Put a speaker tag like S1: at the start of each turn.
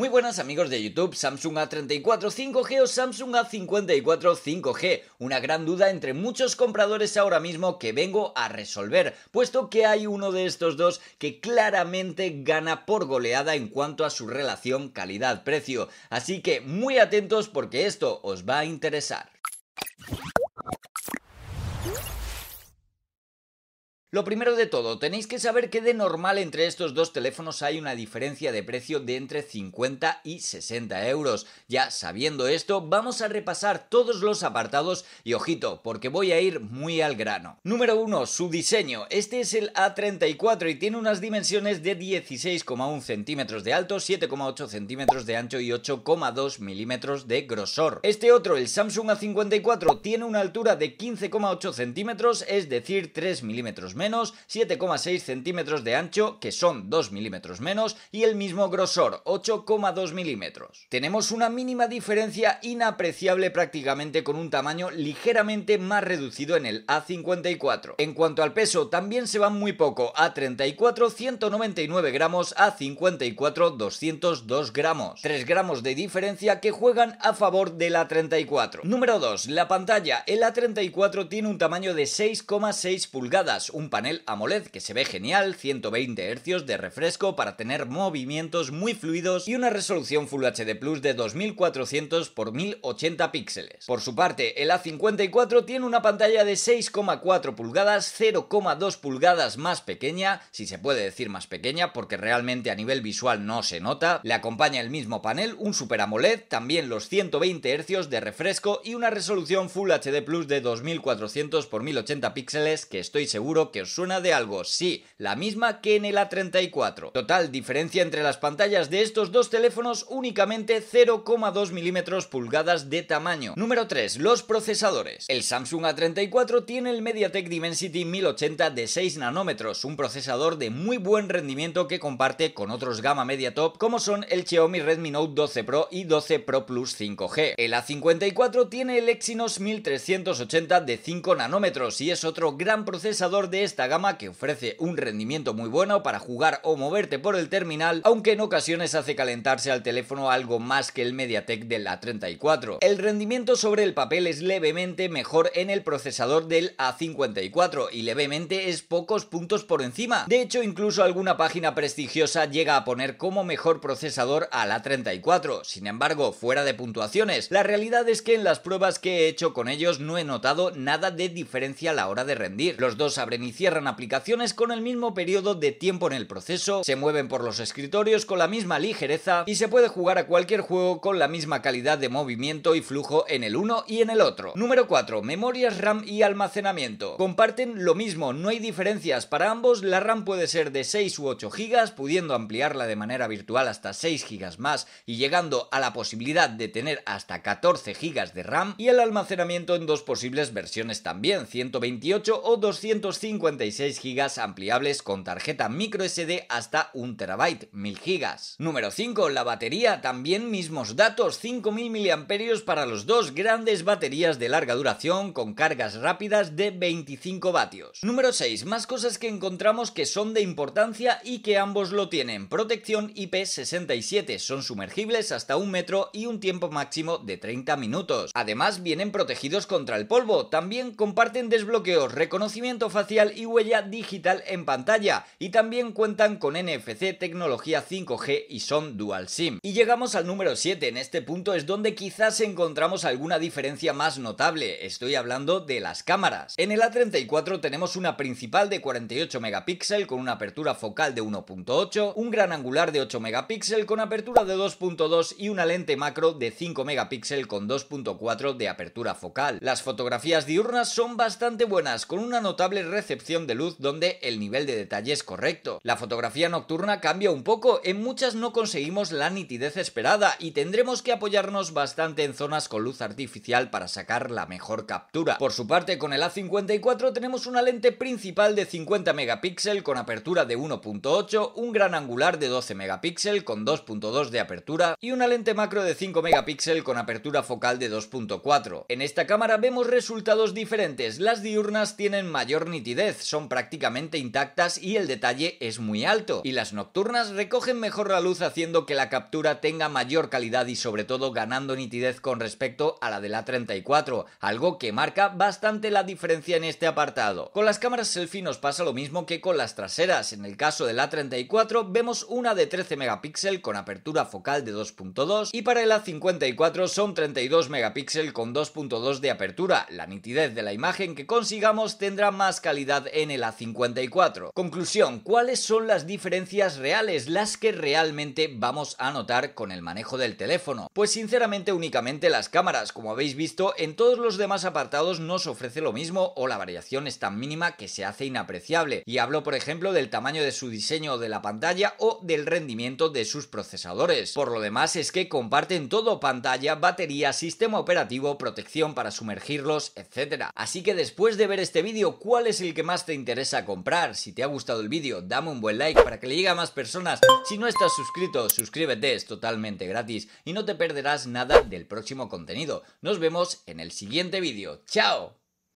S1: Muy buenas amigos de YouTube, Samsung A34 5G o Samsung A54 5G, una gran duda entre muchos compradores ahora mismo que vengo a resolver, puesto que hay uno de estos dos que claramente gana por goleada en cuanto a su relación calidad-precio, así que muy atentos porque esto os va a interesar. Lo primero de todo, tenéis que saber que de normal entre estos dos teléfonos hay una diferencia de precio de entre 50 y 60 euros. Ya sabiendo esto, vamos a repasar todos los apartados y ojito, porque voy a ir muy al grano. Número 1, su diseño. Este es el A34 y tiene unas dimensiones de 16,1 centímetros de alto, 7,8 centímetros de ancho y 8,2 milímetros de grosor. Este otro, el Samsung A54, tiene una altura de 15,8 centímetros, es decir, 3 milímetros menos, 7,6 centímetros de ancho, que son 2 milímetros menos, y el mismo grosor, 8,2 milímetros. Tenemos una mínima diferencia inapreciable prácticamente con un tamaño ligeramente más reducido en el A54. En cuanto al peso, también se va muy poco, A34 199 gramos, A54 202 gramos. 3 gramos de diferencia que juegan a favor del A34. Número 2. La pantalla. El A34 tiene un tamaño de 6,6 pulgadas, un panel AMOLED que se ve genial, 120 Hz de refresco para tener movimientos muy fluidos y una resolución Full HD Plus de 2400 x 1080 píxeles. Por su parte, el A54 tiene una pantalla de 6,4 pulgadas, 0,2 pulgadas más pequeña, si se puede decir más pequeña porque realmente a nivel visual no se nota, le acompaña el mismo panel, un Super AMOLED, también los 120 Hz de refresco y una resolución Full HD Plus de 2400 x 1080 píxeles que estoy seguro que suena de algo, sí, la misma que en el A34. Total diferencia entre las pantallas de estos dos teléfonos únicamente 0,2 milímetros pulgadas de tamaño. Número 3. Los procesadores. El Samsung A34 tiene el MediaTek Dimensity 1080 de 6 nanómetros, un procesador de muy buen rendimiento que comparte con otros gama media top como son el Xiaomi Redmi Note 12 Pro y 12 Pro Plus 5G. El A54 tiene el Exynos 1380 de 5 nanómetros y es otro gran procesador de esta gama que ofrece un rendimiento muy bueno para jugar o moverte por el terminal, aunque en ocasiones hace calentarse al teléfono algo más que el MediaTek del A34. El rendimiento sobre el papel es levemente mejor en el procesador del A54 y levemente es pocos puntos por encima. De hecho, incluso alguna página prestigiosa llega a poner como mejor procesador al A34. Sin embargo, fuera de puntuaciones, la realidad es que en las pruebas que he hecho con ellos no he notado nada de diferencia a la hora de rendir. Los dos abren cierran aplicaciones con el mismo periodo de tiempo en el proceso, se mueven por los escritorios con la misma ligereza y se puede jugar a cualquier juego con la misma calidad de movimiento y flujo en el uno y en el otro. Número 4. Memorias RAM y almacenamiento. Comparten lo mismo, no hay diferencias para ambos, la RAM puede ser de 6 u 8 GB, pudiendo ampliarla de manera virtual hasta 6 GB más y llegando a la posibilidad de tener hasta 14 GB de RAM y el almacenamiento en dos posibles versiones también, 128 o 205 56 gigas ampliables con tarjeta micro SD hasta 1 terabyte 1000 gigas Número 5, la batería, también mismos datos, 5000 mAh para los dos grandes baterías de larga duración con cargas rápidas de 25 vatios. Número 6, más cosas que encontramos que son de importancia y que ambos lo tienen. Protección IP67, son sumergibles hasta un metro y un tiempo máximo de 30 minutos. Además vienen protegidos contra el polvo, también comparten desbloqueos, reconocimiento facial y huella digital en pantalla y también cuentan con NFC, tecnología 5G y son dual SIM. Y llegamos al número 7, en este punto es donde quizás encontramos alguna diferencia más notable, estoy hablando de las cámaras. En el A34 tenemos una principal de 48 megapíxeles con una apertura focal de 1.8, un gran angular de 8 megapíxeles con apertura de 2.2 y una lente macro de 5 megapíxeles con 2.4 de apertura focal. Las fotografías diurnas son bastante buenas, con una notable recepción de luz donde el nivel de detalle es correcto. La fotografía nocturna cambia un poco, en muchas no conseguimos la nitidez esperada y tendremos que apoyarnos bastante en zonas con luz artificial para sacar la mejor captura. Por su parte, con el A54 tenemos una lente principal de 50 megapíxeles con apertura de 1.8, un gran angular de 12 megapíxeles con 2.2 de apertura y una lente macro de 5 megapíxeles con apertura focal de 2.4. En esta cámara vemos resultados diferentes, las diurnas tienen mayor nitidez son prácticamente intactas y el detalle es muy alto, y las nocturnas recogen mejor la luz haciendo que la captura tenga mayor calidad y sobre todo ganando nitidez con respecto a la de la 34, algo que marca bastante la diferencia en este apartado. Con las cámaras selfie nos pasa lo mismo que con las traseras, en el caso de la 34 vemos una de 13 megapíxeles con apertura focal de 2.2 y para el A54 son 32 megapíxeles con 2.2 de apertura. La nitidez de la imagen que consigamos tendrá más calidad en el A54. Conclusión, ¿cuáles son las diferencias reales, las que realmente vamos a notar con el manejo del teléfono? Pues sinceramente únicamente las cámaras, como habéis visto, en todos los demás apartados nos ofrece lo mismo o la variación es tan mínima que se hace inapreciable. Y hablo por ejemplo del tamaño de su diseño de la pantalla o del rendimiento de sus procesadores. Por lo demás es que comparten todo pantalla, batería, sistema operativo, protección para sumergirlos, etc. Así que después de ver este vídeo, ¿cuál es el que más más te interesa comprar. Si te ha gustado el vídeo, dame un buen like para que le llegue a más personas. Si no estás suscrito, suscríbete, es totalmente gratis y no te perderás nada del próximo contenido. Nos vemos en el siguiente vídeo. ¡Chao!